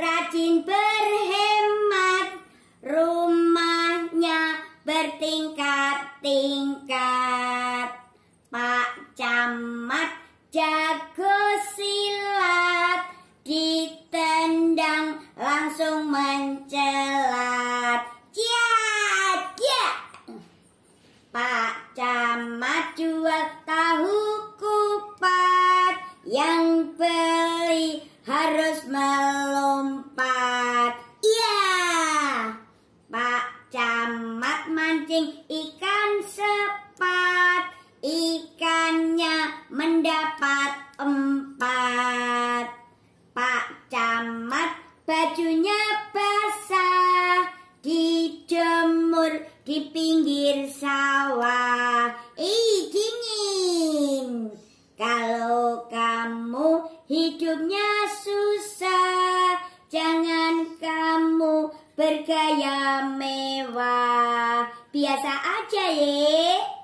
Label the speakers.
Speaker 1: rajin berhemat, rumahnya bertingkat-tingkat. Pak Camat jago silat, ditendang langsung mencelat. ya ya Pak Camat jual tahu kupat yang ber memancing ikan sepat Ikannya mendapat empat Pak Camat bajunya basah Dijemur di pinggir sawah Ih dingin Kalau kamu hidupnya Biasa aja ya.